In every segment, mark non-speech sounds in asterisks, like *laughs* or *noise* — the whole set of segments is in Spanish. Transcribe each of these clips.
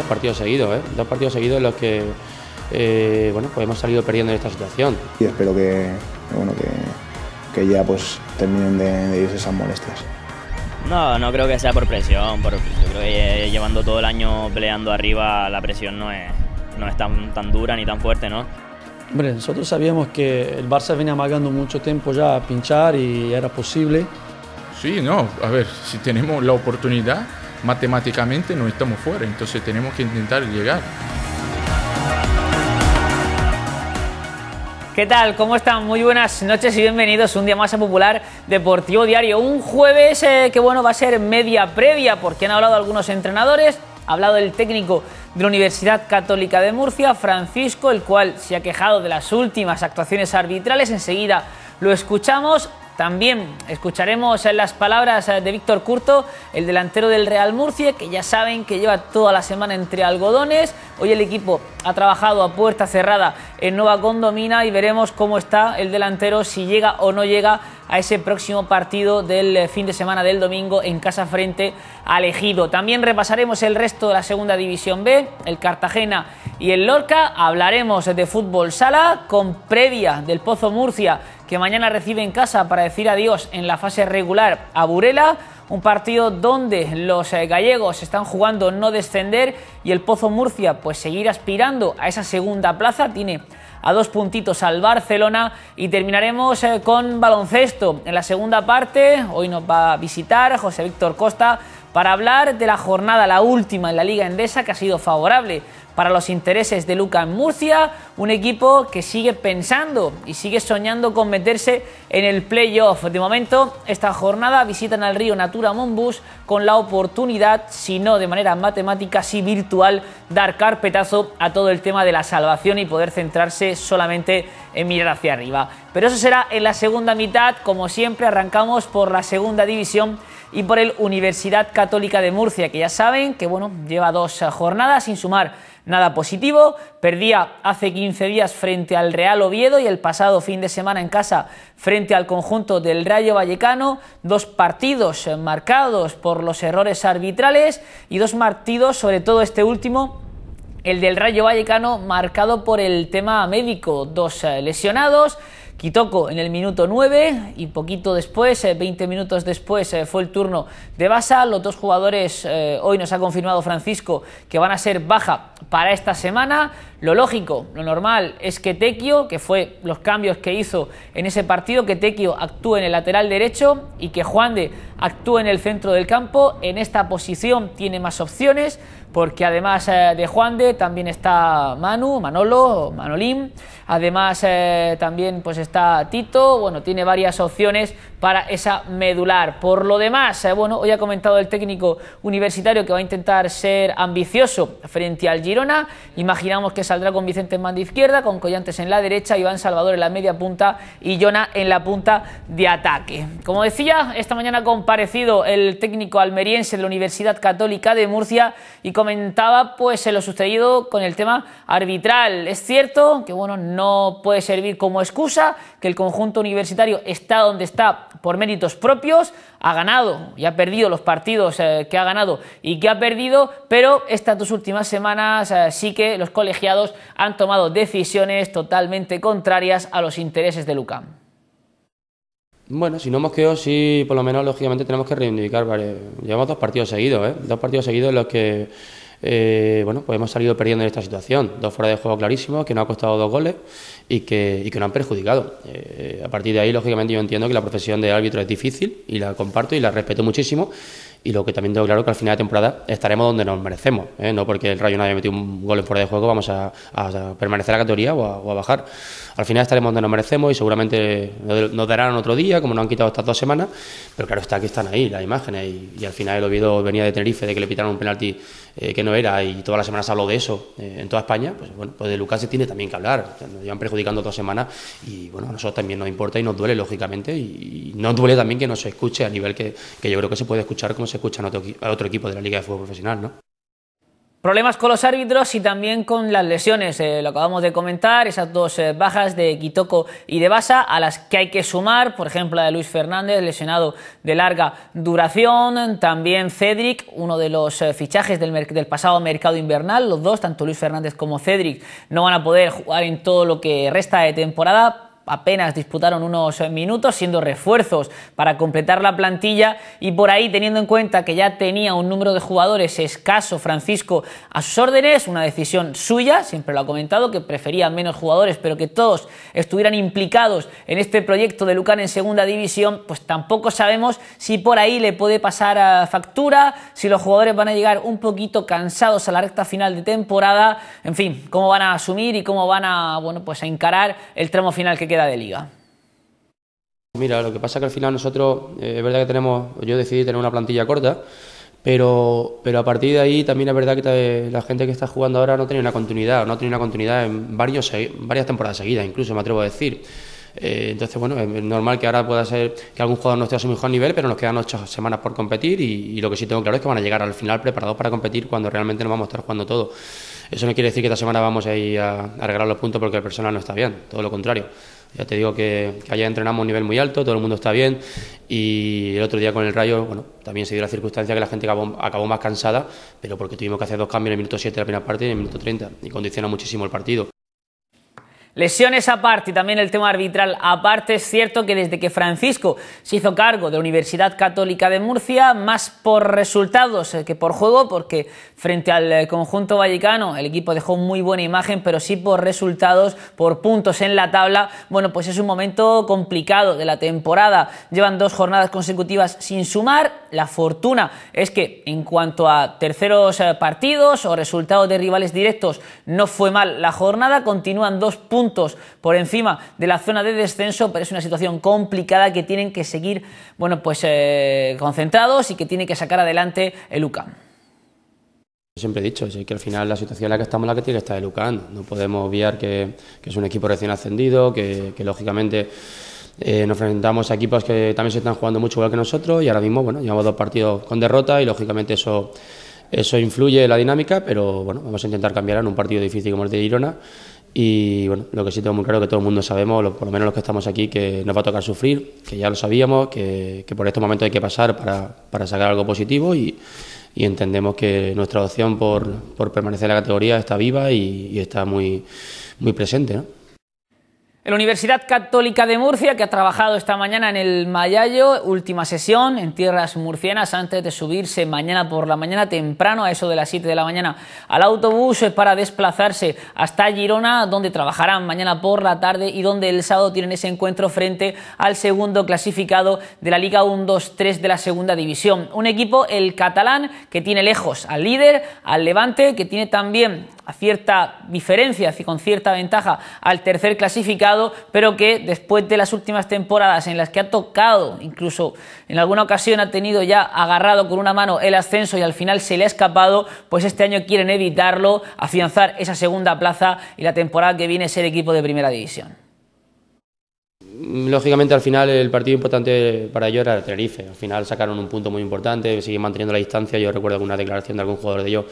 dos partidos seguidos, ¿eh? dos partidos seguidos en los que eh, bueno, pues hemos salido perdiendo en esta situación. Y espero que, bueno, que, ya pues terminen de, irse esas molestias. No, no creo que sea por presión, porque yo creo que eh, llevando todo el año peleando arriba la presión no es, no es tan, tan dura ni tan fuerte, ¿no? Hombre, nosotros sabíamos que el Barça venía amagando mucho tiempo ya a pinchar y era posible. Sí, no, a ver, si tenemos la oportunidad, matemáticamente no estamos fuera, entonces tenemos que intentar llegar. ¿Qué tal? ¿Cómo están? Muy buenas noches y bienvenidos un día más a Popular Deportivo Diario. Un jueves eh, que bueno va a ser media previa porque han hablado algunos entrenadores, ha hablado el técnico de la Universidad Católica de Murcia, Francisco, el cual se ha quejado de las últimas actuaciones arbitrales. Enseguida lo escuchamos. También escucharemos las palabras eh, de Víctor Curto, el delantero del Real Murcia, que ya saben que lleva toda la semana entre algodones. Hoy el equipo ha trabajado a puerta cerrada en Nueva Condomina y veremos cómo está el delantero, si llega o no llega a ese próximo partido del eh, fin de semana del domingo en casa frente al Ejido. También repasaremos el resto de la segunda división B, el Cartagena y el Lorca. Hablaremos de fútbol sala con previa del Pozo Murcia que mañana recibe en casa para decir adiós en la fase regular a Burela. Un partido donde los eh, gallegos están jugando no descender y el Pozo Murcia pues seguir aspirando a esa segunda plaza. Tiene a dos puntitos al Barcelona. Y terminaremos eh, con baloncesto. En la segunda parte, hoy nos va a visitar José Víctor Costa para hablar de la jornada, la última en la Liga Endesa, que ha sido favorable para los intereses de en Murcia, un equipo que sigue pensando y sigue soñando con meterse en el playoff. De momento, esta jornada visitan al río Natura Mombus con la oportunidad, si no de manera matemática, sí virtual, dar carpetazo a todo el tema de la salvación y poder centrarse solamente en mirar hacia arriba. Pero eso será en la segunda mitad, como siempre arrancamos por la segunda división y por el Universidad Católica de Murcia, que ya saben que bueno, lleva dos eh, jornadas sin sumar nada positivo. Perdía hace 15 días frente al Real Oviedo y el pasado fin de semana en casa frente al conjunto del Rayo Vallecano. Dos partidos eh, marcados por los errores arbitrales y dos partidos, sobre todo este último, el del Rayo Vallecano, marcado por el tema médico. Dos eh, lesionados Quitoco en el minuto 9 y poquito después, 20 eh, minutos después, eh, fue el turno de Basa. Los dos jugadores, eh, hoy nos ha confirmado Francisco, que van a ser baja para esta semana. Lo lógico, lo normal es que Tequio, que fue los cambios que hizo en ese partido, que Tequio actúe en el lateral derecho y que Juan de actúe en el centro del campo. En esta posición tiene más opciones porque además eh, de Juan de también está Manu, Manolo, Manolín, además eh, también pues está Tito, bueno, tiene varias opciones para esa medular. Por lo demás, eh, bueno, hoy ha comentado el técnico universitario que va a intentar ser ambicioso frente al Girona, imaginamos que saldrá con Vicente en mano izquierda, con Collantes en la derecha, Iván Salvador en la media punta y Jonah en la punta de ataque. Como decía, esta mañana ha comparecido el técnico almeriense de la Universidad Católica de Murcia y comentaba pues lo sucedido con el tema arbitral. Es cierto que bueno, no puede servir como excusa que el conjunto universitario está donde está por méritos propios, ha ganado y ha perdido los partidos eh, que ha ganado y que ha perdido, pero estas dos últimas semanas eh, sí que los colegiados han tomado decisiones totalmente contrarias a los intereses de Lucam. Bueno, si no hemos quedado, sí, por lo menos lógicamente tenemos que reivindicar. Vale. Llevamos dos partidos seguidos, ¿eh? Dos partidos seguidos en los que eh, bueno, pues hemos salido perdiendo en esta situación. Dos fuera de juego clarísimos, que no ha costado dos goles y que, y no han perjudicado. Eh, a partir de ahí, lógicamente, yo entiendo que la profesión de árbitro es difícil y la comparto y la respeto muchísimo. Y lo que también tengo claro es que al final de temporada estaremos donde nos merecemos. ¿eh? No porque el Rayo nadie haya metido un gol en fuera de juego vamos a, permanecer a la categoría o a, bajar. Al final estaremos donde nos merecemos y seguramente nos darán otro día, como nos han quitado estas dos semanas. Pero claro está que están ahí las imágenes y, al final el Oviedo venía de Tenerife de que le pitaron un penalti eh, que no era, y todas las semanas habló de eso eh, en toda España, pues bueno, pues de Lucas se tiene también que hablar. Nos llevan perjudicando toda semana y bueno, a nosotros también nos importa y nos duele, lógicamente, y, nos duele también que no se escuche a nivel que, que, yo creo que se puede escuchar como se escucha a otro equipo de la Liga de Fútbol Profesional, ¿no? Problemas con los árbitros y también con las lesiones, eh, lo acabamos de comentar, esas dos eh, bajas de Quitoco y de Basa, a las que hay que sumar, por ejemplo, la de Luis Fernández, lesionado de larga duración, también Cedric, uno de los eh, fichajes del, pasado mercado invernal, los dos, tanto Luis Fernández como Cedric, no van a poder jugar en todo lo que resta de temporada, apenas disputaron unos minutos, siendo refuerzos para completar la plantilla y por ahí teniendo en cuenta que ya tenía un número de jugadores escaso Francisco a sus órdenes, una decisión suya, siempre lo ha comentado, que prefería menos jugadores pero que todos estuvieran implicados en este proyecto de Lucan en segunda división, pues tampoco sabemos si por ahí le puede pasar factura, si los jugadores van a llegar un poquito cansados a la recta final de temporada, en fin, cómo van a asumir y cómo van a, bueno, pues a encarar el tramo final que queda de liga? Mira, lo que pasa es que al final nosotros, eh, es verdad que tenemos, yo decidí tener una plantilla corta, pero, a partir de ahí también es verdad que eh, la gente que está jugando ahora no tiene una continuidad, no tiene una continuidad en varios, varias temporadas seguidas, incluso me atrevo a decir. Eh, entonces, bueno, es normal que ahora pueda ser que algún jugador no esté a su mejor nivel, pero nos quedan ocho semanas por competir y, lo que sí tengo claro es que van a llegar al final preparados para competir cuando realmente nos vamos a estar jugando todo. Eso no quiere decir que esta semana vamos a ir a, a arreglar los puntos porque el personal no está bien, todo lo contrario. Ya te digo que, que, allá entrenamos a un nivel muy alto, todo el mundo está bien y el otro día con el Rayo, bueno, también se dio la circunstancia que la gente acabó, más cansada, pero porque tuvimos que hacer dos cambios en el minuto 7 de la primera parte y en el minuto 30 y condiciona muchísimo el partido. Lesiones aparte y también el tema arbitral aparte, es cierto que desde que Francisco se hizo cargo de Universidad Católica de Murcia, más por resultados que por juego, porque frente al eh, conjunto vallecano el equipo dejó muy buena imagen, pero sí por resultados, por puntos en la tabla, bueno, pues es un momento complicado de la temporada. Llevan dos jornadas consecutivas sin sumar. La fortuna es que en cuanto a terceros eh, partidos o resultados de rivales directos, no fue mal la jornada, continúan dos puntos por encima de la zona de descenso, pero es una situación complicada que tienen que seguir bueno, pues, eh, concentrados y que tiene que sacar adelante el UCAM. Siempre he dicho que al final la situación en la que estamos la que tiene que estar el UCAM. No podemos obviar que, es un equipo recién ascendido, que, lógicamente... Eh, nos enfrentamos a equipos que también se están jugando mucho igual que nosotros y ahora mismo, bueno, llevamos dos partidos con derrota y lógicamente eso, eso influye en la dinámica, pero bueno, vamos a intentar cambiar en un partido difícil como el de Girona y bueno, lo que sí tengo muy claro que todo el mundo sabemos, por lo menos los que estamos aquí, que nos va a tocar sufrir, que ya lo sabíamos, que, por estos momentos hay que pasar para, sacar algo positivo y, entendemos que nuestra opción por, permanecer en la categoría está viva y, está muy, muy presente. La Universidad Católica de Murcia, que ha trabajado esta mañana en el Mayayo, última sesión en tierras murcianas, antes de subirse mañana por la mañana temprano, a eso de las 7 de la mañana, al autobús para desplazarse hasta Girona, donde trabajarán mañana por la tarde y donde el sábado tienen ese encuentro frente al segundo clasificado de la Liga 1-2-3 de la Segunda División. Un equipo, el catalán, que tiene lejos al líder, al levante, que tiene también a cierta diferencia y con cierta ventaja al tercer clasificado, pero que después de las últimas temporadas en las que ha tocado, incluso en alguna ocasión ha tenido ya agarrado con una mano el ascenso y al final se le ha escapado, pues este año quieren evitarlo, afianzar esa segunda plaza y la temporada que viene ser equipo de primera división. Lógicamente al final el partido importante para ellos era el Tenerife, al final sacaron un punto muy importante, siguen manteniendo la distancia, yo recuerdo alguna declaración de algún jugador de ellos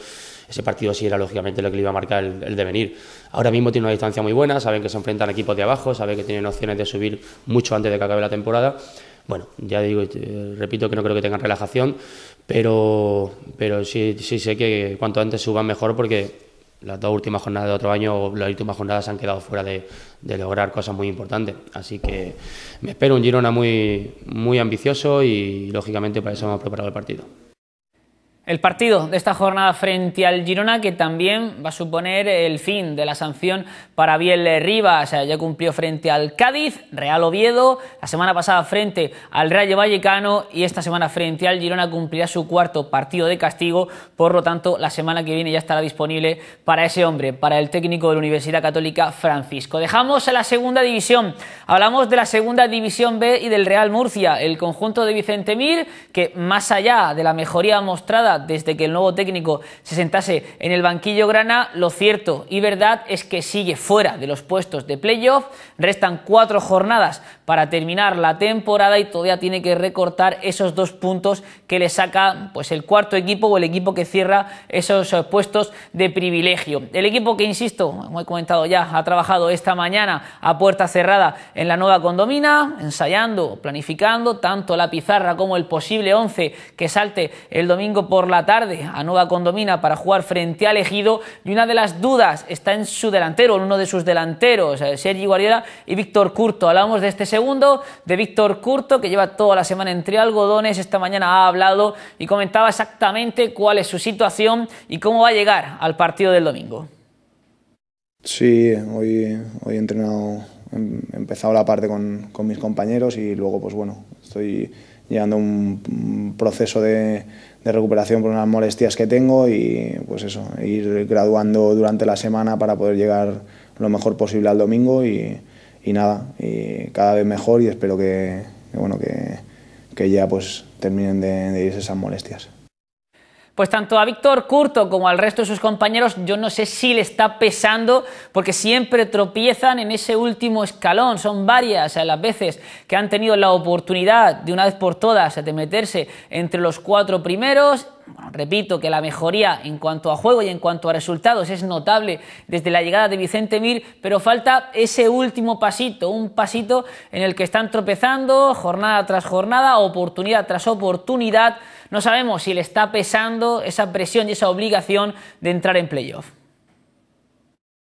ese partido sí era lógicamente lo que le iba a marcar el, devenir. Ahora mismo tiene una distancia muy buena, saben que se enfrentan equipos de abajo, saben que tienen opciones de subir mucho antes de que acabe la temporada bueno, ya digo, repito que no creo que tengan relajación, pero, pero sí, sí sé que cuanto antes suban mejor porque las dos últimas jornadas de otro año o las últimas jornadas han quedado fuera de, de, lograr cosas muy importantes. Así que me espero un Girona muy, muy ambicioso y lógicamente para eso hemos preparado el partido. El partido de esta jornada frente al Girona, que también va a suponer el fin de la sanción para Biel Rivas, ya cumplió frente al Cádiz, Real Oviedo, la semana pasada frente al Rayo Vallecano y esta semana frente al Girona cumplirá su cuarto partido de castigo, por lo tanto la semana que viene ya estará disponible para ese hombre, para el técnico de la Universidad Católica Francisco. Dejamos a la segunda división, hablamos de la segunda división B y del Real Murcia, el conjunto de Vicente Mir, que más allá de la mejoría mostrada desde que el nuevo técnico se sentase en el banquillo grana, lo cierto y verdad es que sigue fuera de los puestos de playoff. Restan cuatro jornadas para terminar la temporada y todavía tiene que recortar esos dos puntos que le saca pues, el cuarto equipo o el equipo que cierra esos eh, puestos de privilegio. El equipo que, insisto, como he comentado ya, ha trabajado esta mañana a puerta cerrada en la nueva condomina, ensayando, planificando tanto la pizarra como el posible 11 que salte el domingo por la tarde a Nueva Condomina para jugar frente al Ejido y una de las dudas está en su delantero, en uno de sus delanteros, eh, Sergi Guardiola y Víctor Curto. Hablamos de este segundo, de Víctor Curto, que lleva toda la semana entre algodones, esta mañana ha hablado y comentaba exactamente cuál es su situación y cómo va a llegar al partido del domingo. Sí, hoy, hoy he entrenado, em, he empezado la parte con mis compañeros y luego, pues bueno, estoy llegando a un proceso de, de recuperación por unas molestias que tengo y pues eso, ir graduando durante la semana para poder llegar lo mejor posible al domingo y, nada, y cada vez mejor y espero que, bueno, que, ya pues terminen de irse esas molestias. Pues tanto a Víctor Curto como al resto de sus compañeros, yo no sé si le está pesando, porque siempre tropiezan en ese último escalón. Son varias eh, las veces que han tenido la oportunidad, de una vez por todas, de meterse entre los cuatro primeros repito que la mejoría en cuanto a juego y en cuanto a resultados es notable desde la llegada de Vicente Mir, pero falta ese último pasito, un pasito en el que están tropezando jornada tras jornada, oportunidad tras oportunidad no sabemos si le está pesando esa presión y esa obligación de entrar en playoff.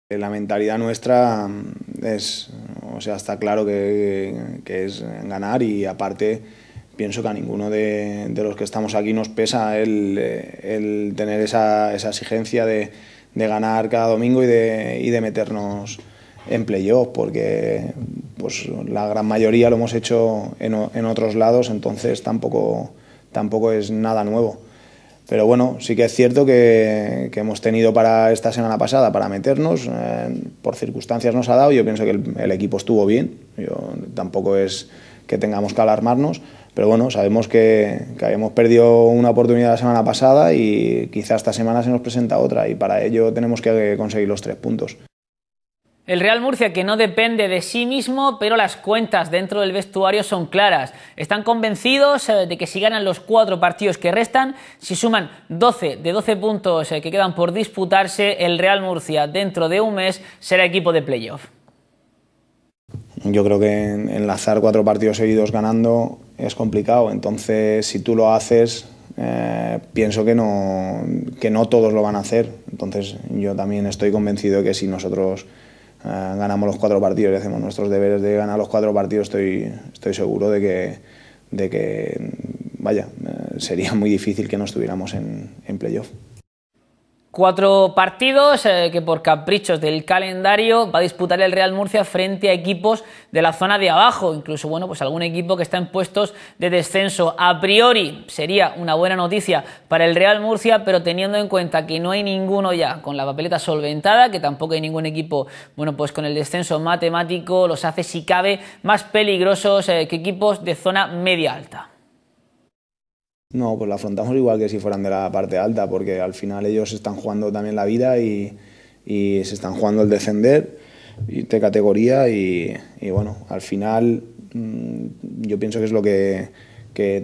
Eh, la mentalidad nuestra mm, es, o sea, está claro que, es ganar y aparte pienso que a ninguno de, los que estamos aquí nos pesa el, tener esa, exigencia de, ganar cada domingo y de, meternos en playoff, porque pues, la gran mayoría lo hemos hecho en otros lados, entonces tampoco tampoco es nada nuevo. Pero bueno, sí que es cierto que, hemos tenido para esta semana pasada para meternos, eh, por circunstancias nos ha dado, yo pienso que el, equipo estuvo bien, yo, tampoco es que tengamos que alarmarnos, pero bueno, sabemos que, que, habíamos perdido una oportunidad la semana pasada y quizá esta semana se nos presenta otra y para ello tenemos que conseguir los tres puntos. El Real Murcia que no depende de sí mismo, pero las cuentas dentro del vestuario son claras. Están convencidos eh, de que si ganan los cuatro partidos que restan, si suman 12 de 12 puntos eh, que quedan por disputarse, el Real Murcia dentro de un mes será equipo de playoff. Yo creo que enlazar cuatro partidos seguidos ganando es complicado, entonces si tú lo haces, eh, pienso que no, que no todos lo van a hacer. Entonces yo también estoy convencido de que si nosotros Ah, ganamos los cuatro partidos y hacemos nuestros deberes de ganar los cuatro partidos, estoy, estoy seguro de que, vaya, eh, sería muy difícil que no estuviéramos en, en playoff. Cuatro partidos eh, que por caprichos del calendario va a disputar el Real Murcia frente a equipos de la zona de abajo, incluso bueno, pues algún equipo que está en puestos de descenso. A priori sería una buena noticia para el Real Murcia, pero teniendo en cuenta que no hay ninguno ya con la papeleta solventada, que tampoco hay ningún equipo, bueno, pues con el descenso matemático, los hace si cabe más peligrosos eh, que equipos de zona media alta. No, pues la afrontamos igual que si fueran de la parte alta, porque al final ellos están jugando también la vida y, se están jugando el descender de categoría y, bueno, al final mm, yo pienso que es lo que,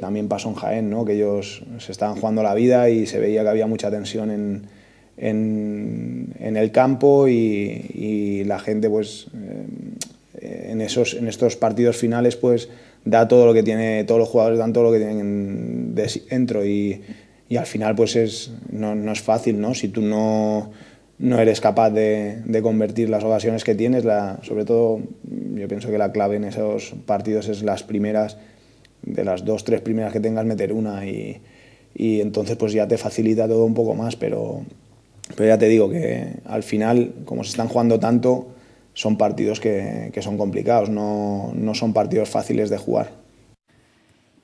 también pasó en Jaén, que ellos se estaban jugando la vida y se veía que había mucha tensión en, el campo y, y, la gente pues eh, en, esos, en estos partidos finales pues da todo lo que tiene, todos los jugadores dan todo lo que tienen dentro y, al final pues no, es fácil, ¿no? Si tú no, no eres capaz de, convertir las ocasiones que tienes, la, sobre todo yo pienso que la clave en esos partidos es las primeras, de las dos, tres primeras que tengas, meter una y, y entonces pues ya te facilita todo un poco más, pero, pero ya te digo que al final, como se están jugando tanto, son partidos que, que son complicados, no, no son partidos fáciles de jugar.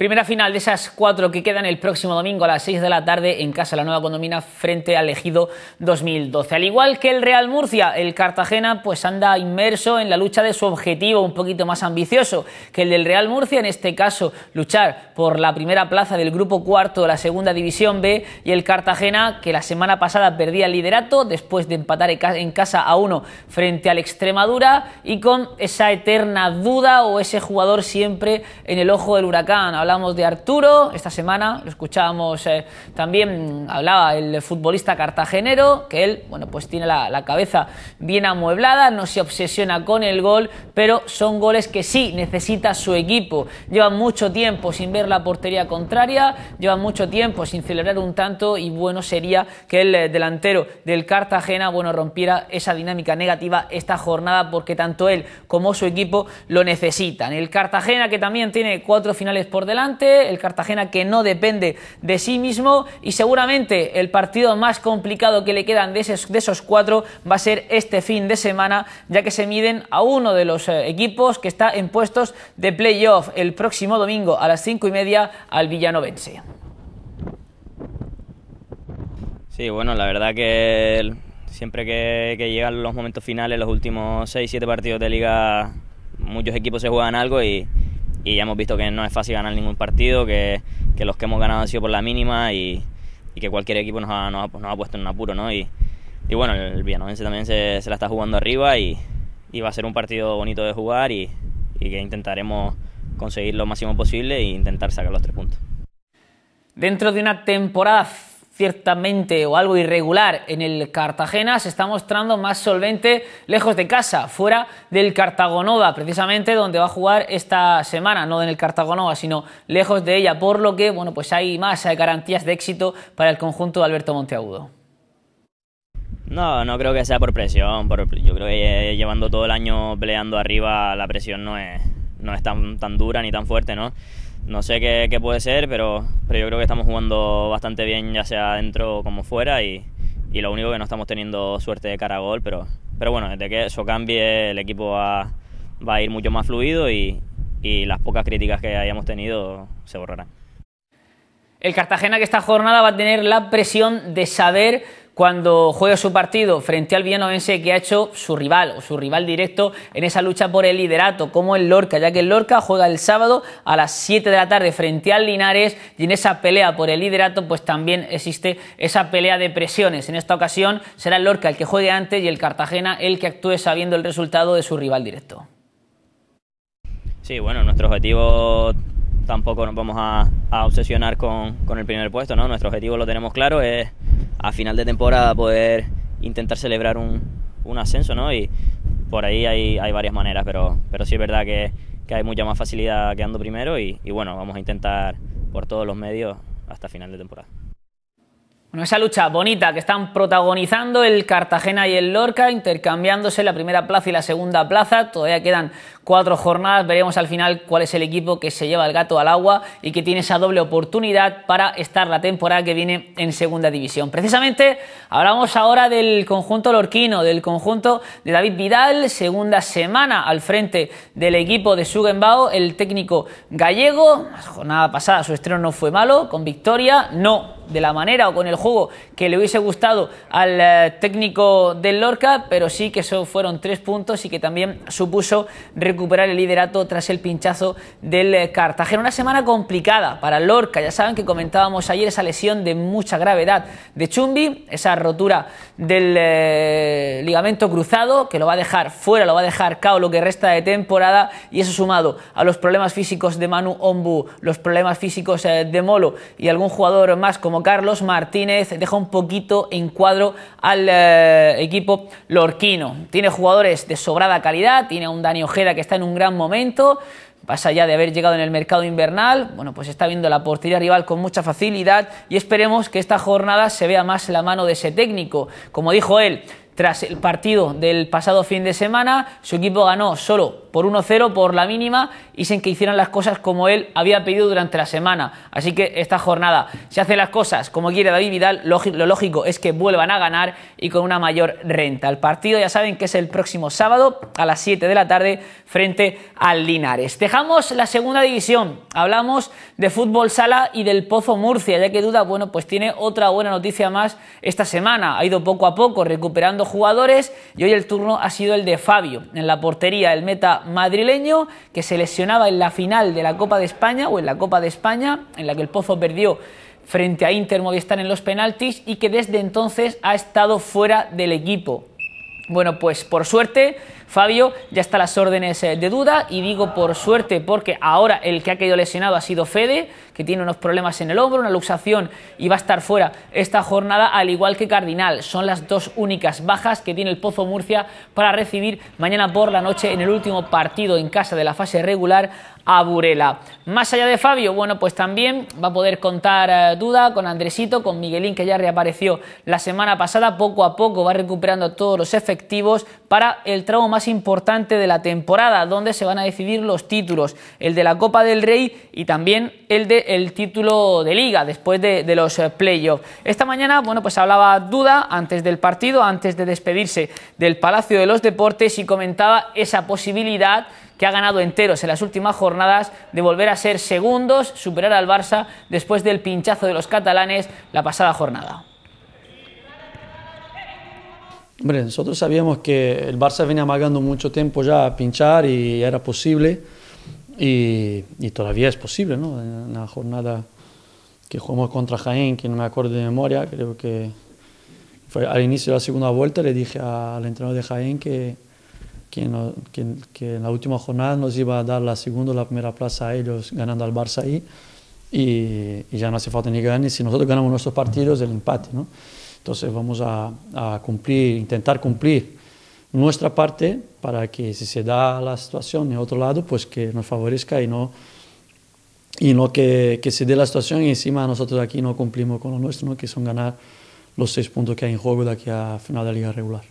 Primera final de esas cuatro que quedan el próximo domingo a las seis de la tarde en Casa La Nueva Condomina frente al Ejido 2012. Al igual que el Real Murcia, el Cartagena pues anda inmerso en la lucha de su objetivo un poquito más ambicioso que el del Real Murcia, en este caso luchar por la primera plaza del grupo cuarto de la segunda división B y el Cartagena que la semana pasada perdía el liderato después de empatar en casa a uno frente al Extremadura y con esa eterna duda o ese jugador siempre en el ojo del huracán hablamos de Arturo, esta semana lo escuchábamos eh, también, hablaba el futbolista cartagenero, que él, bueno, pues tiene la, cabeza bien amueblada, no se obsesiona con el gol, pero son goles que sí necesita su equipo. Llevan mucho tiempo sin ver la portería contraria, llevan mucho tiempo sin celebrar un tanto y bueno sería que el eh, delantero del Cartagena, bueno, rompiera esa dinámica negativa esta jornada porque tanto él como su equipo lo necesitan. El Cartagena que también tiene cuatro finales por Adelante, el Cartagena que no depende de sí mismo y seguramente el partido más complicado que le quedan de esos, de esos cuatro va a ser este fin de semana, ya que se miden a uno de los eh, equipos que está en puestos de playoff el próximo domingo a las cinco y media al Villanovense. Sí, bueno, la verdad que siempre que, que, llegan los momentos finales, los últimos 6, 7 partidos de liga, muchos equipos se juegan algo y, y ya hemos visto que no es fácil ganar ningún partido, que, los que hemos ganado han sido por la mínima y, que cualquier equipo nos ha, puesto en un apuro, ¿no? Y, y bueno, el Villanovense también se, la está jugando arriba y, va a ser un partido bonito de jugar y, y que intentaremos conseguir lo máximo posible e intentar sacar los tres puntos. Dentro de una temporada ciertamente o algo irregular en el Cartagena, se está mostrando más solvente lejos de casa, fuera del Cartagonova, precisamente donde va a jugar esta semana, no en el Cartagonova, sino lejos de ella, por lo que bueno, pues hay más garantías de éxito para el conjunto de Alberto Monteagudo. No, no creo que sea por presión, yo creo que eh, llevando todo el año peleando arriba la presión no es, no es tan, tan dura ni tan fuerte, ¿no? no sé qué, puede ser, pero, pero, yo creo que estamos jugando bastante bien, ya sea dentro como fuera, y, lo único que no estamos teniendo suerte de cara a gol, pero, pero bueno, desde que eso cambie, el equipo va, a ir mucho más fluido y, y las pocas críticas que hayamos tenido se borrarán. El Cartagena que esta jornada va a tener la presión de saber cuando juega su partido frente al Villanovense que ha hecho su rival o su rival directo en esa lucha por el liderato, como el Lorca, ya que el Lorca juega el sábado a las 7 de la tarde frente al Linares y en esa pelea por el liderato pues también existe esa pelea de presiones. En esta ocasión será el Lorca el que juegue antes y el Cartagena el que actúe sabiendo el resultado de su rival directo. Sí, bueno, nuestro objetivo tampoco nos vamos a, obsesionar con, el primer puesto, ¿no? Nuestro objetivo lo tenemos claro, es a final de temporada poder intentar celebrar un, ascenso, ¿no? Y por ahí hay, varias maneras, pero, sí es verdad que, hay mucha más facilidad quedando primero y, y bueno, vamos a intentar por todos los medios hasta final de temporada. Bueno, esa lucha bonita que están protagonizando el Cartagena y el Lorca, intercambiándose la primera plaza y la segunda plaza. Todavía quedan cuatro jornadas. Veremos al final cuál es el equipo que se lleva el gato al agua y que tiene esa doble oportunidad para estar la temporada que viene en segunda división. Precisamente hablamos ahora del conjunto lorquino, del conjunto de David Vidal, segunda semana al frente del equipo de Sugenbao, el técnico gallego. La jornada pasada su estreno no fue malo, con victoria, no de la manera o con el juego que le hubiese gustado al eh, técnico del Lorca, pero sí que eso fueron tres puntos y que también supuso recuperar el liderato tras el pinchazo del eh, Cartagena. Una semana complicada para Lorca, ya saben que comentábamos ayer esa lesión de mucha gravedad de Chumbi, esa rotura del eh, ligamento cruzado que lo va a dejar fuera, lo va a dejar cao lo que resta de temporada y eso sumado a los problemas físicos de Manu Ombu, los problemas físicos eh, de Molo y algún jugador más como Carlos Martínez deja un poquito en cuadro al equipo lorquino. Tiene jugadores de sobrada calidad, tiene un Dani Ojeda que está en un gran momento, pasa ya de haber llegado en el mercado invernal, bueno, pues está viendo la portería rival con mucha facilidad y esperemos que esta jornada se vea más en la mano de ese técnico. Como dijo él, tras el partido del pasado fin de semana, su equipo ganó solo por 1-0 por la mínima y sin que hicieran las cosas como él había pedido durante la semana. Así que esta jornada se si hace las cosas como quiere David Vidal, lo lógico es que vuelvan a ganar y con una mayor renta. El partido ya saben que es el próximo sábado a las 7 de la tarde frente al Linares. Dejamos la segunda división, hablamos de fútbol sala y del Pozo Murcia, ya que Duda, bueno, pues tiene otra buena noticia más esta semana. Ha ido poco a poco recuperando jugadores y hoy el turno ha sido el de Fabio en la portería, el meta madrileño que se lesionaba en la final de la Copa de España o en la Copa de España en la que el Pozo perdió frente a Inter Movistar en los penaltis y que desde entonces ha estado fuera del equipo. Bueno, pues por suerte Fabio ya está las órdenes eh, de duda y digo por suerte porque ahora el que ha caído lesionado ha sido Fede, que tiene unos problemas en el hombro, una luxación y va a estar fuera esta jornada, al igual que Cardinal. Son las dos únicas bajas que tiene el Pozo Murcia para recibir mañana por la noche en el último partido en casa de la fase regular a Burela. Más allá de Fabio, bueno, pues también va a poder contar eh, duda con Andresito, con Miguelín, que ya reapareció la semana pasada. Poco a poco va recuperando todos los efectivos para el tramo más importante de la temporada, donde se van a decidir los títulos, el de la Copa del Rey y también el del el título de liga después de, de los eh, playoffs. Esta mañana, bueno, pues hablaba Duda antes del partido, antes de despedirse del Palacio de los Deportes y comentaba esa posibilidad que ha ganado enteros en las últimas jornadas de volver a ser segundos, superar al Barça después del pinchazo de los catalanes la pasada jornada. Hombre, nosotros sabíamos que el Barça venía amagando mucho tiempo ya a pinchar y era posible y, todavía es posible, ¿no? En la jornada que jugamos contra Jaén, que no me acuerdo de memoria, creo que fue al inicio de la segunda vuelta, le dije al entrenador de Jaén que, que, en la última jornada nos iba a dar la segunda o la primera plaza a ellos ganando al Barça ahí y, y ya no hace falta ni ganar, ni si nosotros ganamos nuestros partidos el empate, ¿no? Entonces vamos a, cumplir, intentar cumplir nuestra parte para que si se da la situación en otro lado, pues que nos favorezca y no, y no que, se dé la situación y encima nosotros aquí no cumplimos con lo nuestro, ¿no? que son ganar los seis puntos que hay en juego de aquí a final de la liga regular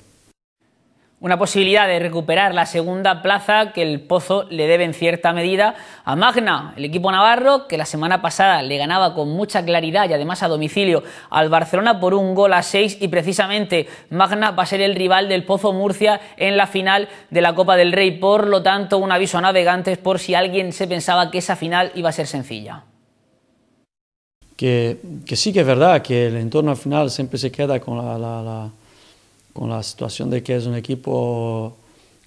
una posibilidad de recuperar la segunda plaza que el Pozo le debe en cierta medida a Magna, el equipo navarro que la semana pasada le ganaba con mucha claridad y además a domicilio al Barcelona por un gol a seis y precisamente Magna va a ser el rival del Pozo Murcia en la final de la Copa del Rey, por lo tanto un aviso a navegantes por si alguien se pensaba que esa final iba a ser sencilla. Que, sí que es verdad que el entorno final siempre se queda con la con la situación de que es un equipo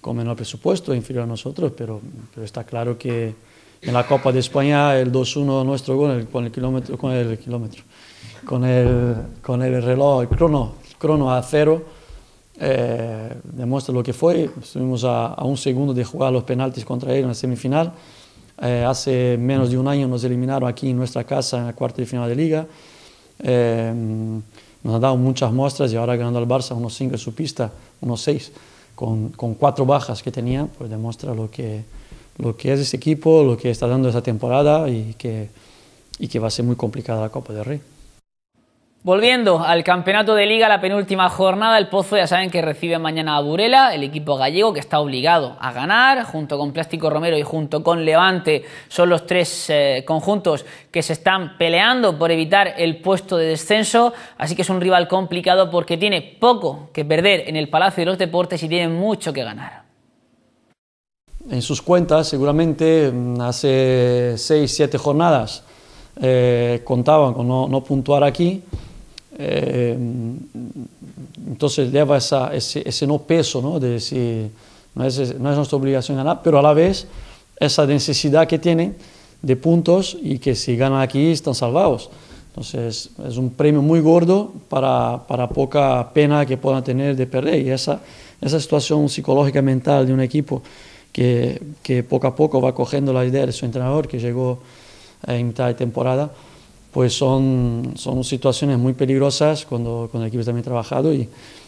con menor presupuesto, inferior a nosotros, pero, pero está claro que en la Copa de España el 2-1 nuestro gol con el kilómetro, con el kilómetro, con el, con el reloj, el crono, crono a cero, eh, demuestra lo que fue. Estuvimos a, a, un segundo de jugar los penaltis contra ellos en la semifinal. Eh, hace menos de un año nos eliminaron aquí en nuestra casa en la cuarta de final de liga. Eh, nos ha dado muchas muestras y ahora ganando al Barça unos 5 en su pista, unos 6, con, cuatro bajas que tenía, pues demuestra lo que, es este equipo, lo que está dando esta temporada y que, y que va a ser muy complicada la Copa del Rey. Volviendo al campeonato de liga, la penúltima jornada, el Pozo ya saben que recibe mañana a Burela, el equipo gallego que está obligado a ganar, junto con Plástico Romero y junto con Levante, son los tres eh, conjuntos que se están peleando por evitar el puesto de descenso, así que es un rival complicado porque tiene poco que perder en el Palacio de los Deportes y tiene mucho que ganar en sus cuentas, seguramente mm, hace seis, siete jornadas eh, contaban con no puntuar aquí eh, entonces lleva ese, no peso, ¿no? De si no es, nuestra obligación ganar, pero a la vez esa necesidad que tienen de puntos y que si ganan aquí están salvados. Entonces es un premio muy gordo para, poca pena que puedan tener de perder y esa, situación psicológica mental de un equipo que, que poco a poco va cogiendo la idea de su entrenador que llegó en tal temporada pues son, son situaciones muy peligrosas cuando, con el equipo está bien trabajado y,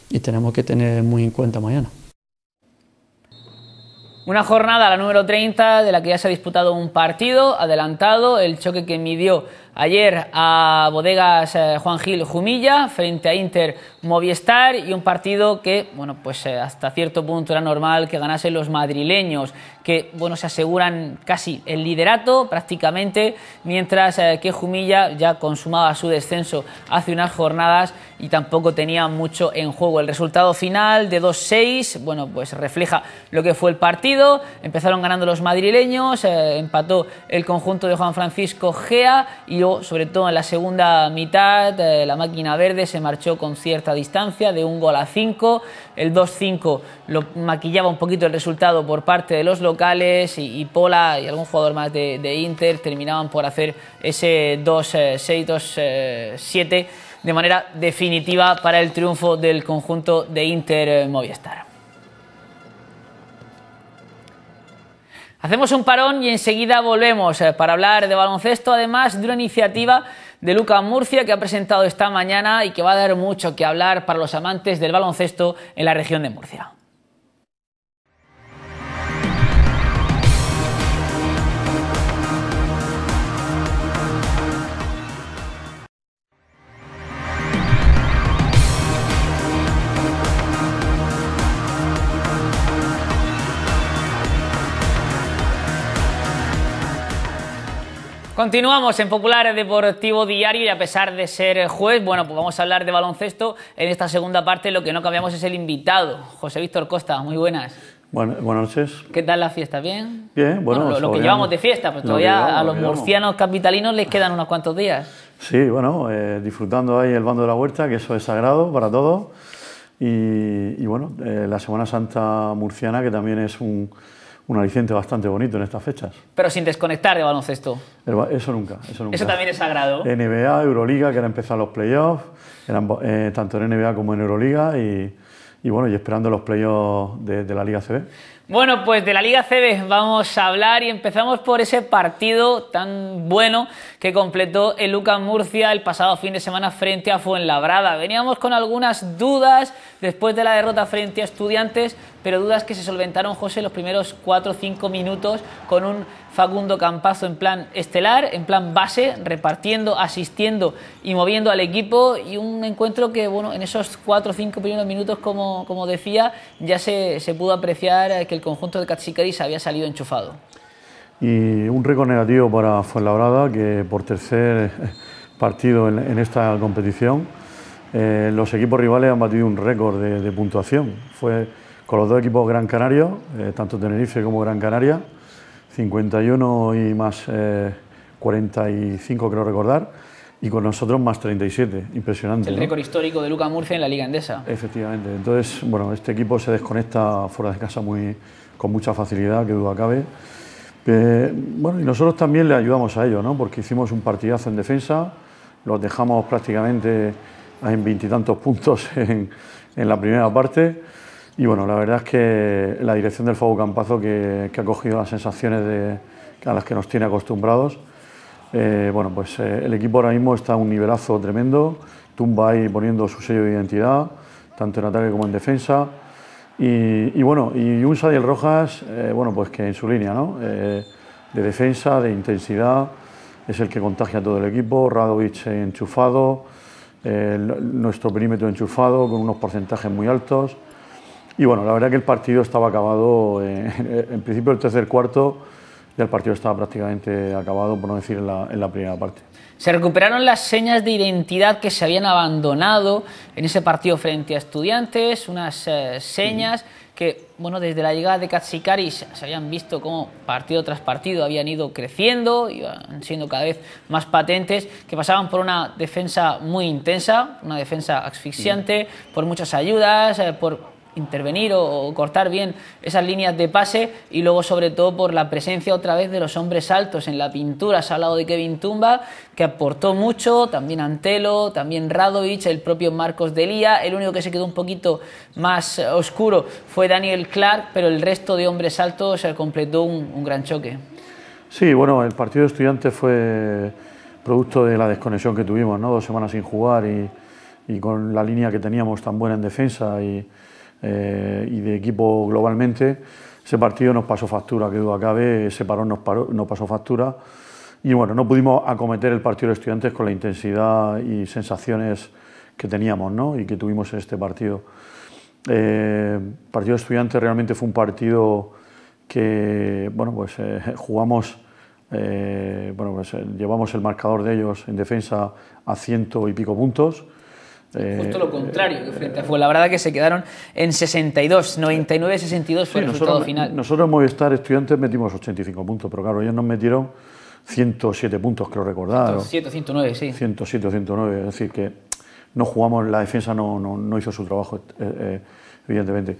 y tenemos que tener muy en cuenta mañana. Una jornada, la número 30, de la que ya se ha disputado un partido adelantado, el choque que midió ayer a Bodegas eh, Juan Gil Jumilla frente a Inter Movistar y un partido que, bueno, pues eh, hasta cierto punto era normal que ganasen los madrileños, que, bueno, se aseguran casi el liderato prácticamente, mientras eh, que Jumilla ya consumaba su descenso hace unas jornadas y tampoco tenía mucho en juego. El resultado final de 2-6, bueno, pues refleja lo que fue el partido. Empezaron ganando los madrileños, eh, empató el conjunto de Juan Francisco Gea y sobre todo en la segunda mitad, eh, la máquina verde se marchó con cierta distancia de un gol a 5. El 2-5 lo maquillaba un poquito el resultado por parte de los locales y, Pola y algún jugador más de, de, Inter terminaban por hacer ese 2-6, 2-7 eh, de manera definitiva para el triunfo del conjunto de Inter eh, Movistar. Hacemos un parón y enseguida volvemos eh, para hablar de baloncesto, además de una iniciativa de Luca Murcia que ha presentado esta mañana y que va a dar mucho que hablar para los amantes del baloncesto en la región de Murcia. Continuamos en Popular Deportivo Diario y a pesar de ser juez, bueno, pues vamos a hablar de baloncesto. En esta segunda parte lo que no cambiamos es el invitado, José Víctor Costa. Muy buenas. buenas noches. ¿Qué tal la fiesta? ¿Bien? Bien, bueno. lo, que llevamos de fiesta, pues todavía a los murcianos capitalinos les quedan unos cuantos días. Sí, bueno, eh, disfrutando ahí el bando de la huerta, que eso es sagrado para todos. Y, bueno, eh, la Semana Santa murciana, que también es un un aliciente bastante bonito en estas fechas. Pero sin desconectar de baloncesto. Eso nunca, eso nunca. Eso también es sagrado. NBA, Euroliga, que han empezar los playoffs, eran, eh, tanto en NBA como en Euroliga, y, bueno, y esperando los playoffs de, de la Liga CB. Bueno, pues de la Liga CB vamos a hablar y empezamos por ese partido tan bueno que completó el Lucas Murcia el pasado fin de semana frente a Fuenlabrada. Veníamos con algunas dudas después de la derrota frente a Estudiantes, pero dudas que se solventaron, José, los primeros 4 o 5 minutos con un Facundo Campazo en plan estelar, en plan base, repartiendo, asistiendo y moviendo al equipo y un encuentro que, bueno, en esos 4 o 5 primeros minutos, como, decía, ya se, se pudo apreciar que el conjunto de Katsikaris había salido enchufado y un récord negativo para Fuenlabrada, que por tercer *laughs* partido en, esta competición, eh, los equipos rivales han batido un récord de, puntuación. Fue con los dos equipos Gran Canario, eh, tanto Tenerife como Gran Canaria, 51 y más 45 eh, creo recordar, y con nosotros más 37, impresionante. El récord histórico de Luca Murcia en la Liga Endesa. Efectivamente, entonces, bueno, este equipo se desconecta fuera de casa muy, con mucha facilidad, que duda cabe bueno, y nosotros también le ayudamos a ello, porque hicimos un partidazo en defensa, los dejamos prácticamente en veintitantos puntos *laughs* en, la primera parte. Y bueno, la verdad es que la dirección del Fuego Campazo, que, ha cogido las sensaciones a las que nos tiene acostumbrados, eh, bueno, pues eh, el equipo ahora mismo está a un nivelazo tremendo, Tumba ahí poniendo su sello de identidad, tanto en ataque como en defensa. Y, bueno, y un Sadiel Rojas, eh, bueno, pues que en su línea, ¿no? Eh, de defensa, de intensidad, es el que contagia a todo el equipo, Radovic enchufado, nuestro perímetro enchufado con unos porcentajes muy altos. Y bueno, la verdad que el partido estaba acabado, eh, *laughs* en principio el tercer cuarto, y el partido estaba prácticamente acabado, por no decir en la primera parte. Se recuperaron las señas de identidad que se habían abandonado en ese partido frente a estudiantes, unas eh, señas que, bueno, desde la llegada de Katsikaris se habían visto como partido tras partido habían ido creciendo, iban siendo cada vez más patentes, que pasaban por una defensa muy intensa, una defensa asfixiante, mm. por muchas ayudas, eh, por intervenir o, cortar bien esas líneas de pase y luego sobre todo por la presencia otra vez de los hombres altos en la pintura. Se ha hablado de Kevin Tumba, que aportó mucho, también Antelo, también Radovich, el propio Marcos Delia El único que se quedó un poquito más eh, oscuro fue Daniel Clark, pero el resto de hombres altos se eh, completó un, gran choque. Sí, bueno, el partido de estudiantes fue producto de la desconexión que tuvimos, ¿no? Dos semanas sin jugar y con la línea que teníamos tan buena en defensa y, eh, y de equipo globalmente. Ese partido nos pasó factura, que duda cabe, ese parón nos, pasó factura. Y bueno, no pudimos acometer el partido de estudiantes con la intensidad y sensaciones que teníamos ¿no? y que tuvimos en este partido. el eh, partido de estudiantes realmente fue un partido que bueno, pues, eh, *laughs* jugamos, bueno, pues, llevamos el marcador de ellos en defensa a ciento y pico puntos eh, Justo lo contrario que eh, frente verdad que se quedaron en 62, 99-62 fue el resultado final. Nosotros en Movistar Estudiantes metimos 85 puntos, pero claro, ellos nos metieron 107 puntos, creo recordar. 107, 109, sí. 107, 109, es decir, que no jugamos, la defensa no, hizo su trabajo, eh, evidentemente.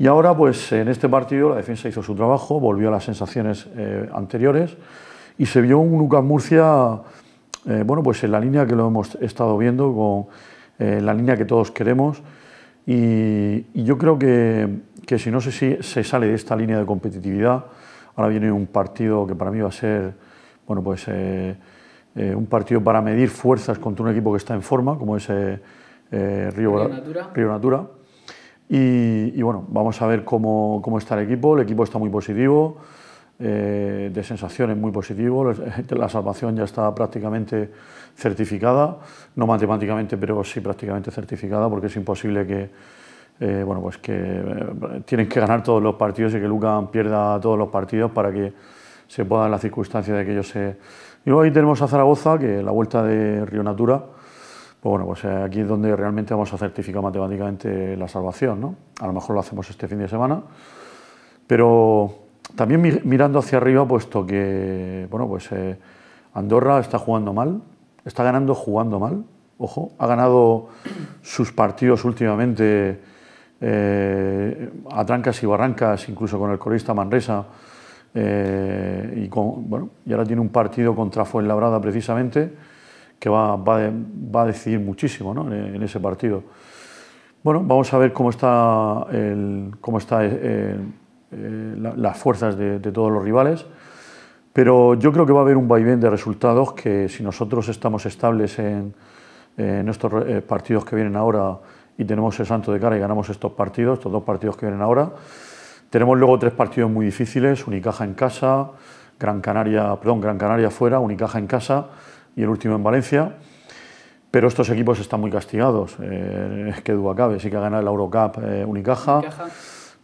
Y ahora, pues en este partido, la defensa hizo su trabajo, volvió a las sensaciones anteriores y se vio un Lucas Murcia, bueno, pues en la línea que lo hemos estado viendo con eh, la línea que todos queremos. Y, yo creo que, si no se, se sale de esta línea de competitividad, ahora viene un partido que para mí va a ser, pues eh, eh, un partido para medir fuerzas contra un equipo que está en forma, como es Río, Natura. Y, bueno, vamos a ver cómo está el equipo. El equipo está muy positivo. Eh, de sensaciones muy positivo. *laughs* La salvación ya está prácticamente certificada, no matemáticamente, pero sí prácticamente certificada, porque es imposible que, eh, bueno, pues que eh, tienen que ganar todos los partidos y que Lucan pierda todos los partidos para que se dar la circunstancia de que ellos se... Y luego ahí tenemos a Zaragoza, que la vuelta de Río Natura, pues bueno, pues aquí es donde realmente vamos a certificar matemáticamente la salvación, ¿no? A lo mejor lo hacemos este fin de semana, pero también mirando hacia arriba, puesto que bueno, pues, eh, Andorra está jugando mal, está ganando jugando mal. Ojo, ha ganado sus partidos últimamente eh, a trancas y barrancas, incluso con el corista Manresa. Eh, y, ahora tiene un partido contra Fuenlabrada precisamente que va, a decidir muchísimo en, ese partido. Bueno, vamos a ver cómo está el, cómo está el eh, las fuerzas de, todos los rivales. Pero yo creo que va a haber un vaivén de resultados que si nosotros estamos estables en, estos eh, partidos que vienen ahora y tenemos el santo de cara y ganamos estos partidos, estos dos partidos que vienen ahora, tenemos luego tres partidos muy difíciles, Unicaja en casa, Gran Canaria, perdón, Gran Canaria fuera, Unicaja en casa y el último en Valencia. Pero estos equipos están muy castigados, es eh, que duda cabe, sí que ha ganado la Eurocup Unicaja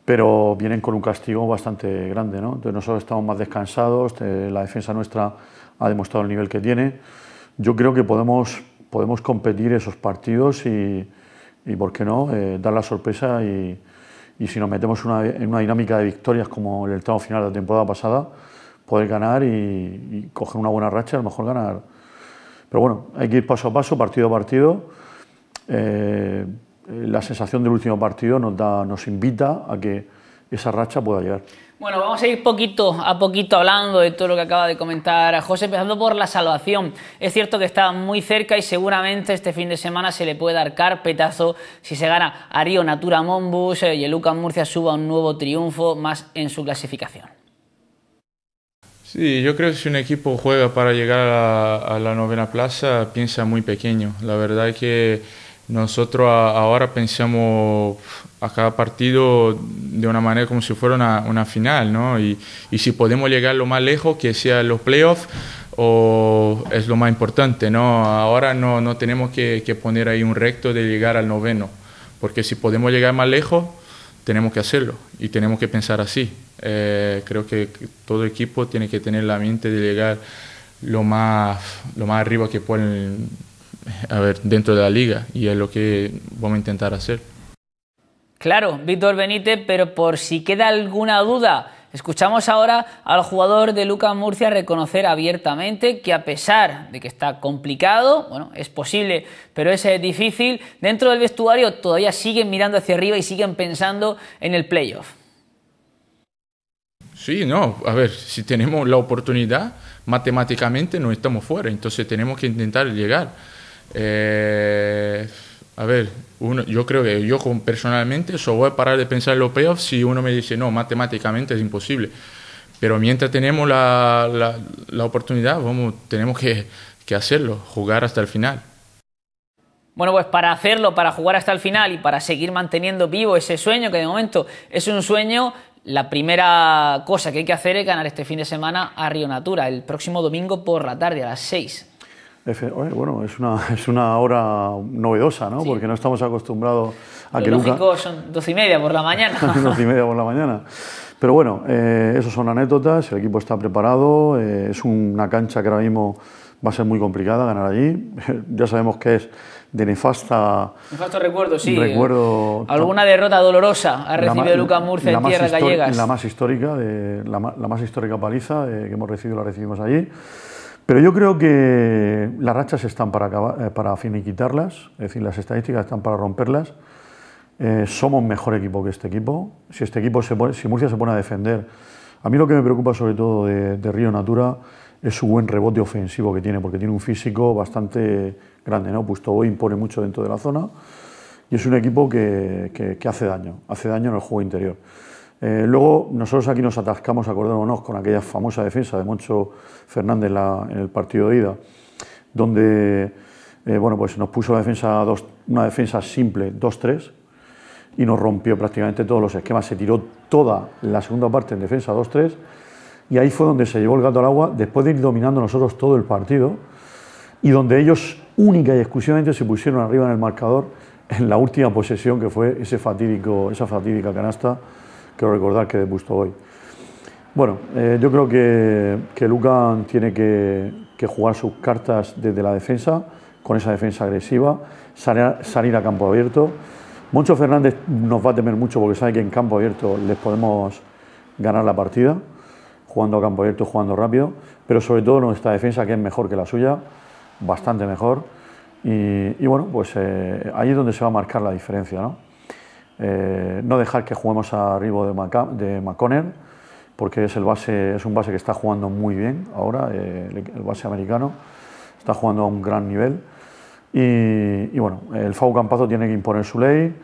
pero vienen con un castigo bastante grande. ¿no? Entonces nosotros estamos más descansados, eh, la defensa nuestra ha demostrado el nivel que tiene. Yo creo que podemos, podemos competir esos partidos y, y ¿por qué no?, eh, dar la sorpresa y, y si nos metemos en una dinámica de victorias como en el tramo final de la temporada pasada, poder ganar y, y coger una buena racha, a lo mejor ganar. Pero bueno, hay que ir paso a paso, partido a partido. Eh, eh, la sensación del último partido nos, da, nos invita a que esa racha pueda llegar. Bueno, vamos a ir poquito a poquito hablando de todo lo que acaba de comentar José, empezando por la salvación. Es cierto que está muy cerca y seguramente este fin de semana se le puede dar carpetazo si se gana a Río Natura Mombus eh, y el Lucas Murcia suba un nuevo triunfo más en su clasificación. Sí, yo creo que si un equipo juega para llegar a la novena plaza, piensa muy pequeño. La verdad es que nosotros ahora pensamos a cada partido de una manera como si fuera una, final, ¿no? Y, si podemos llegar lo más lejos, que sea los playoffs, o es lo más importante, ¿no? Ahora no, no tenemos que, poner ahí un recto de llegar al noveno, porque si podemos llegar más lejos, tenemos que hacerlo y tenemos que pensar así. Eh, creo que todo equipo tiene que tener la mente de llegar lo más, lo más arriba que pueden a ver, dentro de la liga y es lo que vamos a intentar hacer. Claro, Víctor Benítez, pero por si queda alguna duda, escuchamos ahora al jugador de Lucas Murcia reconocer abiertamente que a pesar de que está complicado, bueno, es posible, pero es eh, difícil, dentro del vestuario todavía siguen mirando hacia arriba y siguen pensando en el playoff. Sí, no, a ver, si tenemos la oportunidad, matemáticamente no estamos fuera, entonces tenemos que intentar llegar eh, a ver, yo creo que yo personalmente solo voy a parar de pensar en los playoffs si uno me dice, no, matemáticamente es imposible. Pero mientras tenemos la, oportunidad, vamos, tenemos que, que hacerlo, jugar hasta el final. Bueno, pues para hacerlo, para jugar hasta el final y para seguir manteniendo vivo ese sueño, que de momento es un sueño, la primera cosa que hay que hacer es ganar este fin de semana a Río Natura, el próximo domingo por la tarde a las 6 bueno, es una, *laughs* es una hora novedosa, ¿no? Porque no estamos acostumbrados a que lógico, nunca... son dos y media por la mañana. *laughs* dos y media por la mañana. Pero bueno, eh, eso son anécdotas, el equipo está preparado, eh, es una cancha que ahora mismo va a ser muy complicada ganar allí. *laughs* ya sabemos que es de nefasta... Nefasto recuerdo, sí. Alguna derrota dolorosa ha recibido Lucas Murcia en tierra gallegas. La más histórica, de, la, más histórica paliza eh, que hemos recibido la recibimos allí. Pero yo creo que las rachas están para, acabar, eh, para finiquitarlas, es decir, las estadísticas están para romperlas. Eh, somos mejor equipo que este equipo. Si este equipo se si Murcia se pone a defender, a mí lo que me preocupa sobre todo de, Río Natura es su buen rebote ofensivo que tiene, porque tiene un físico bastante grande, ¿no? Puesto hoy impone mucho dentro de la zona y es un equipo que, que hace daño, hace daño en el juego interior. Eh, luego, nosotros aquí nos atascamos, acordémonos, con aquella famosa defensa de Moncho Fernández en el partido de ida, donde eh, bueno, pues nos puso una defensa simple 2-3 y nos rompió prácticamente todos los esquemas. Se tiró toda la segunda parte en defensa 2-3 y ahí fue donde se llevó el gato al agua, después de ir dominando nosotros todo el partido y donde ellos única y exclusivamente se pusieron arriba en el marcador en la última posesión que fue ese fatídico, esa fatídica canasta quiero recordar que he hoy. Bueno, eh, yo creo que, que tiene que, jugar sus cartas desde la defensa, con esa defensa agresiva, salir, a campo abierto. Moncho Fernández nos va a temer mucho porque sabe que en campo abierto les podemos ganar la partida, jugando a campo abierto, jugando rápido, pero sobre todo nuestra defensa que es mejor que la suya, bastante mejor. Y, bueno, pues eh, ahí es donde se va a marcar la diferencia, ¿no? Eh, no dejar que juguemos arriba de, McConnell, porque es, el base, es un base que está jugando muy bien ahora, eh, el base americano, está jugando a un gran nivel. Y, bueno, el Fau Campazo tiene que imponer su ley.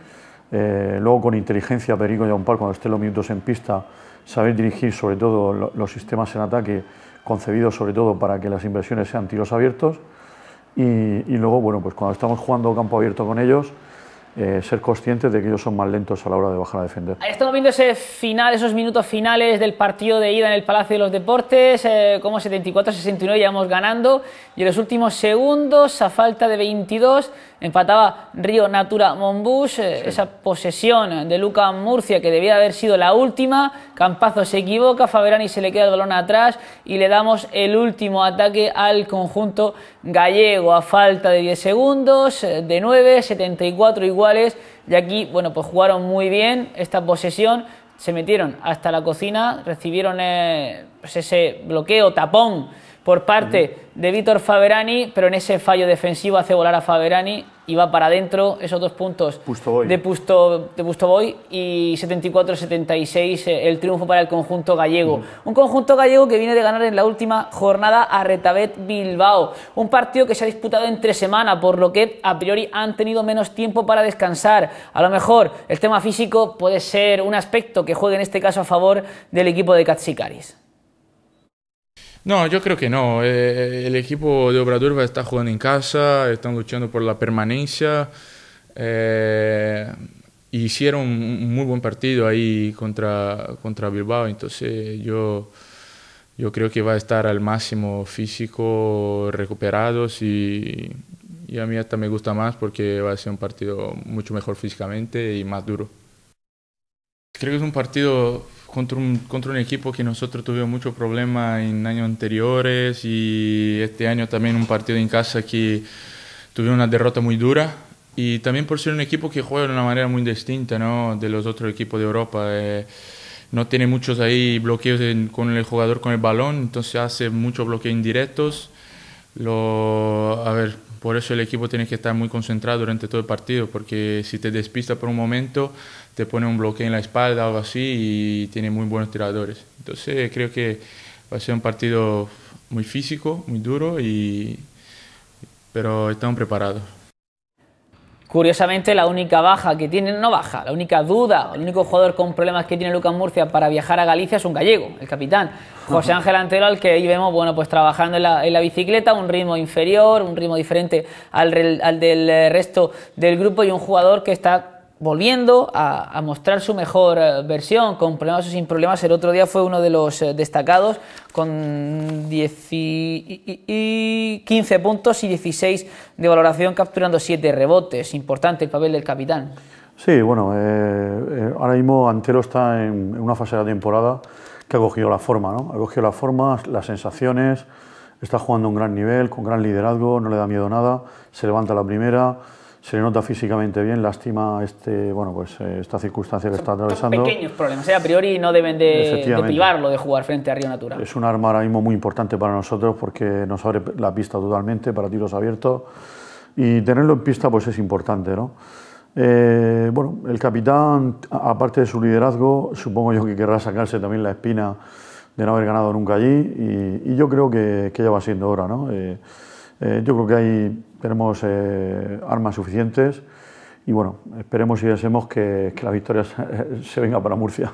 Eh, luego, con inteligencia, Perico y par cuando estén los minutos en pista, saber dirigir sobre todo los sistemas en ataque, concebidos sobre todo para que las inversiones sean tiros abiertos. Y, y luego, bueno, pues cuando estamos jugando campo abierto con ellos, eh, ser conscientes de que ellos son más lentos a la hora de bajar a defender. Estamos viendo ese final, esos minutos finales del partido de ida en el Palacio de los Deportes, eh, como 74-69 llevamos ganando y en los últimos segundos, a falta de 22, Empataba Río Natura Mombush, eh, esa posesión de Luca Murcia que debía haber sido la última. Campazo se equivoca, Faberani se le queda el balón atrás y le damos el último ataque al conjunto gallego. A falta de 10 segundos, eh, de 9, 74 iguales. Y aquí, bueno, pues jugaron muy bien esta posesión se metieron hasta la cocina, recibieron eh, pues ese bloqueo, tapón por parte de Víctor Faverani, pero en ese fallo defensivo hace volar a Faverani y va para adentro esos dos puntos de Pusto, de y 74-76 eh, el triunfo para el conjunto gallego. Un conjunto gallego que viene de ganar en la última jornada a Retabet Bilbao. Un partido que se ha disputado entre semana, por lo que a priori han tenido menos tiempo para descansar. A lo mejor el tema físico puede ser un aspecto que juegue en este caso a favor del equipo de Katsikaris. No, yo creo que no. Eh, eh, el equipo de Obrador va a estar jugando en casa, están luchando por la permanencia. Eh, hicieron un muy buen partido ahí contra, contra Bilbao, entonces yo, yo creo que va a estar al máximo físico, recuperados y, y a mí hasta me gusta más porque va a ser un partido mucho mejor físicamente y más duro. Creo que es un partido contra un, contra un equipo que nosotros tuvimos muchos problemas en años anteriores y este año también un partido en casa que tuvimos una derrota muy dura y también por ser un equipo que juega de una manera muy distinta ¿no? de los otros equipos de Europa. Eh, no tiene muchos ahí bloqueos con el jugador con el balón, entonces hace muchos bloqueos indirectos. Lo, a ver, por eso el equipo tiene que estar muy concentrado durante todo el partido, porque si te despista por un momento, te pone un bloqueo en la espalda o algo así y tiene muy buenos tiradores. Entonces creo que va a ser un partido muy físico, muy duro, y, pero estamos preparados. Curiosamente, la única baja que tiene, no baja, la única duda, el único jugador con problemas que tiene Lucas Murcia para viajar a Galicia es un gallego, el capitán. José Ángel Antero, al que ahí vemos, bueno, pues trabajando en la, bicicleta, un ritmo inferior, un ritmo diferente al del eh, resto del grupo y un jugador que está volviendo a, mostrar su mejor eh, versión, con problemas o sin problemas. El otro día fue uno de los eh, destacados con 15 puntos y 16 de valoración, capturando 7 rebotes. Importante el papel del capitán. Sí, bueno, eh, ahora mismo Antero está en, una fase de la temporada que ha cogido la forma, ¿no? Ha cogido la forma, las sensaciones, está jugando un gran nivel, con gran liderazgo, no le da miedo nada, se levanta la primera se le nota físicamente bien, lástima este, bueno, pues, eh, esta circunstancia que está atravesando. Pequeños problemas, ¿eh? a priori no deben de, de, privarlo de jugar frente a Río Natural. Es un arma ahora mismo muy importante para nosotros porque nos abre la pista totalmente para tiros abiertos y tenerlo en pista pues es importante, ¿no? Eh, bueno, el capitán, aparte de su liderazgo, supongo yo que querrá sacarse también la espina de no haber ganado nunca allí y, yo creo que, que, ya va siendo hora, ¿no? yo creo que hay tenemos eh, armas suficientes y bueno, esperemos y deseemos que, que la victoria se, *laughs* venga para Murcia.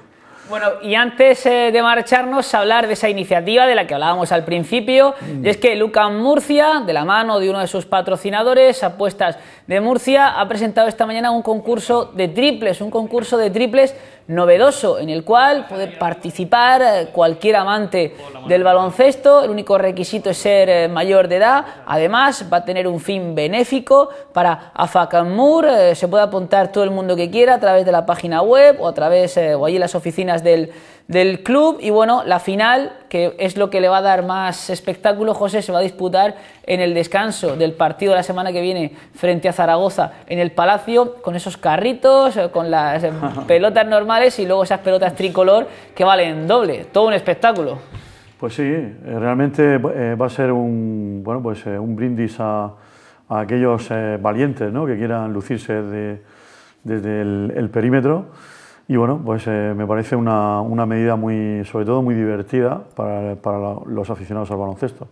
Bueno, y antes eh, de marcharnos, hablar de esa iniciativa de la que hablábamos al principio, mm. es que Luca Murcia, de la mano de uno de sus patrocinadores, Apuestas de Murcia, ha presentado esta mañana un concurso de triples, un concurso de triples novedoso en el cual puede participar eh, cualquier amante del baloncesto. El único requisito es ser eh, mayor de edad. Además, va a tener un fin benéfico para Afakamur, eh, se puede apuntar todo el mundo que quiera a través de la página web o a través o allí las oficinas del del club y bueno, la final, que es lo que le va a dar más espectáculo, José, se va a disputar en el descanso del partido de la semana que viene frente a Zaragoza en el Palacio, con esos carritos, eh, con las eh, *laughs* pelotas normales y luego esas pelotas tricolor que valen doble, todo un espectáculo. Pues sí, eh, realmente va a ser un, bueno, pues, un brindis a, aquellos valientes ¿no? que quieran lucirse de, desde el perímetro y bueno, pues eh, me parece una, una, medida muy, sobre todo muy divertida para, para los aficionados al baloncesto.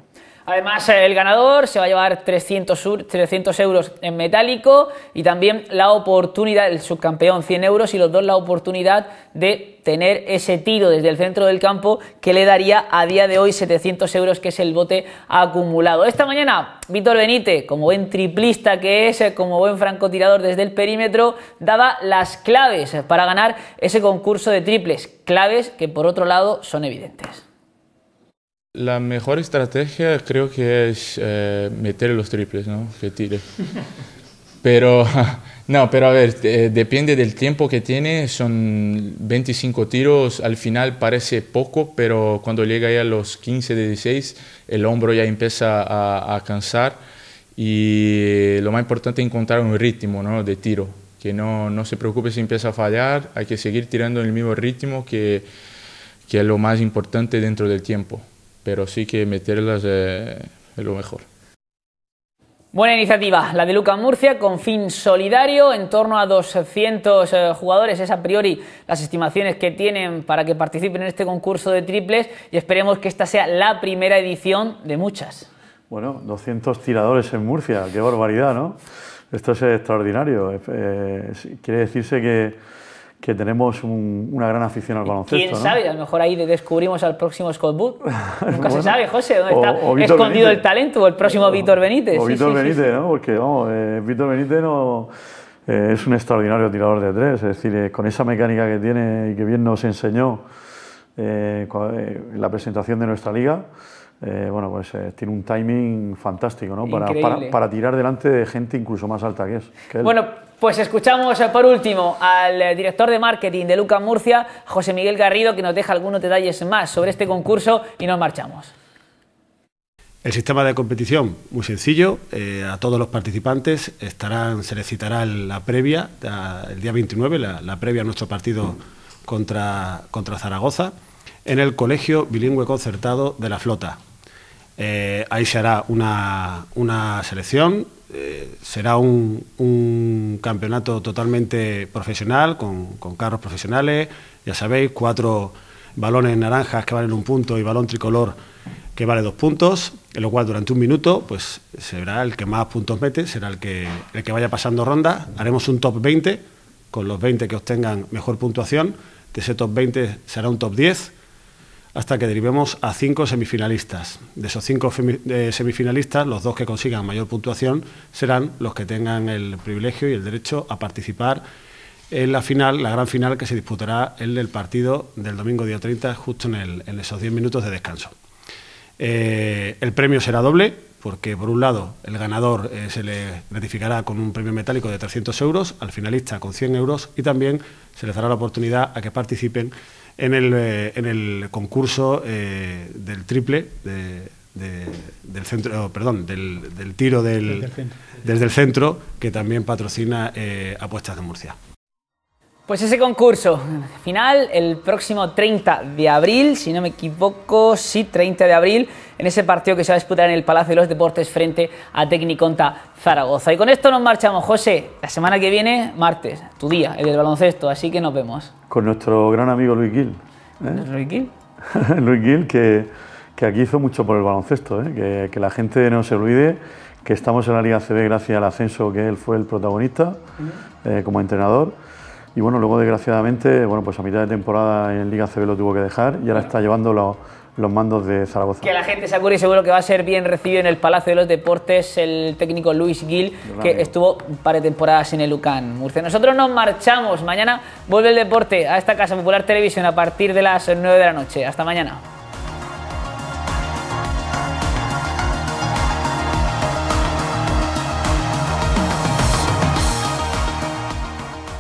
Además, el ganador se va a llevar 300, 300, euros en metálico y también la oportunidad, el subcampeón 100 euros y los dos la oportunidad de tener ese tiro desde el centro del campo que le daría a día de hoy 700 euros, que es el bote acumulado. Esta mañana, Víctor Benítez, como buen triplista que es, como buen francotirador desde el perímetro, daba las claves para ganar ese concurso de triples, claves que por otro lado son evidentes. La mejor estrategia creo que es eh, meter los triples, ¿no? Que tire. Pero, *laughs* no, pero a ver, eh, depende del tiempo que tiene, son 25 tiros, al final parece poco, pero cuando llega ya a los 15, 16, el hombro ya empieza a, cansar y lo más importante es encontrar un ritmo ¿no? de tiro, que no, se preocupe si empieza a fallar, hay que seguir tirando en el mismo ritmo que es lo más importante dentro del tiempo pero sí que meterlas eh, es lo mejor. Buena iniciativa, la de Luca Murcia, con fin solidario, en torno a 200 eh, jugadores, es a priori las estimaciones que tienen para que participen en este concurso de triples y esperemos que esta sea la primera edición de muchas. Bueno, 200 tiradores en Murcia, qué barbaridad, ¿no? Esto es extraordinario. Eh, quiere decirse que que tenemos una gran afición al baloncesto. ¿Quién sabe? A lo mejor ahí descubrimos al próximo Scott Booth. *laughs* Nunca se sabe, José, ¿dónde está escondido el talento? O el próximo Víctor Benítez. O Víctor Benítez, ¿no? Porque, eh, vamos, Víctor Benítez es un extraordinario tirador de tres. Es decir, eh, con esa mecánica que tiene y que bien nos enseñó eh, en la presentación de nuestra liga, eh, bueno, pues eh, tiene un timing fantástico, ¿no? Para, tirar delante de gente incluso más alta que es. Bueno, pues escuchamos eh, por último al director de marketing de Luca Murcia, José Miguel Garrido, que nos deja algunos detalles más sobre este concurso y nos marchamos. El sistema de competición, muy sencillo, a todos los participantes estarán, se les citará la previa, el día 29, la, previa a nuestro partido contra Zaragoza en el Colegio Bilingüe Concertado de la Flota. Eh, ahí se hará una, selección, eh, será un, campeonato totalmente profesional, con, carros profesionales, ya sabéis, cuatro balones naranjas que valen un punto y balón tricolor que vale dos puntos, en lo cual durante un minuto pues será el que más puntos mete, será el que, el que vaya pasando ronda, haremos un top 20 con los 20 que obtengan mejor puntuación, de ese top 20 será un top 10 hasta que derivemos a cinco semifinalistas. De esos cinco semifinalistas, los dos que consigan mayor puntuación serán los que tengan el privilegio y el derecho a participar en la final, la gran final que se disputará en el partido del domingo día 30, justo en, esos 10 minutos de descanso. Eh, el premio será doble, porque por un lado el ganador eh, se le gratificará con un premio metálico de 300 euros, al finalista con 100 euros y también se les dará la oportunidad a que participen eh, en el, concurso eh, del triple del centro, oh, perdón, del, tiro del, desde, el centro, que también patrocina eh, Apuestas de Murcia. Pues ese concurso final el próximo 30 de abril, si no me equivoco, sí, 30 de abril en ese partido que se va a disputar en el Palacio de los Deportes frente a Tecniconta Zaragoza. Y con esto nos marchamos, José. La semana que viene, martes, tu día, el del baloncesto, así que nos vemos. Con nuestro gran amigo Luis Gil. ¿eh? Luis Gil. *laughs* Luis Gil, que, que, aquí hizo mucho por el baloncesto, ¿eh? que, que, la gente no se olvide que estamos en la Liga CB gracias al ascenso que él fue el protagonista eh, como entrenador. Y bueno, luego desgraciadamente, bueno, pues a mitad de temporada en Liga CB lo tuvo que dejar y ahora está llevando los mandos de Zaragoza. Que la gente se acuerde y seguro que va a ser bien recibido en el Palacio de los Deportes el técnico Luis Gil, que estuvo un par de temporadas en el UCAN, Murcia. Nosotros nos marchamos. Mañana vuelve el deporte a esta Casa Popular Televisión a partir de las 9 de la noche. Hasta mañana.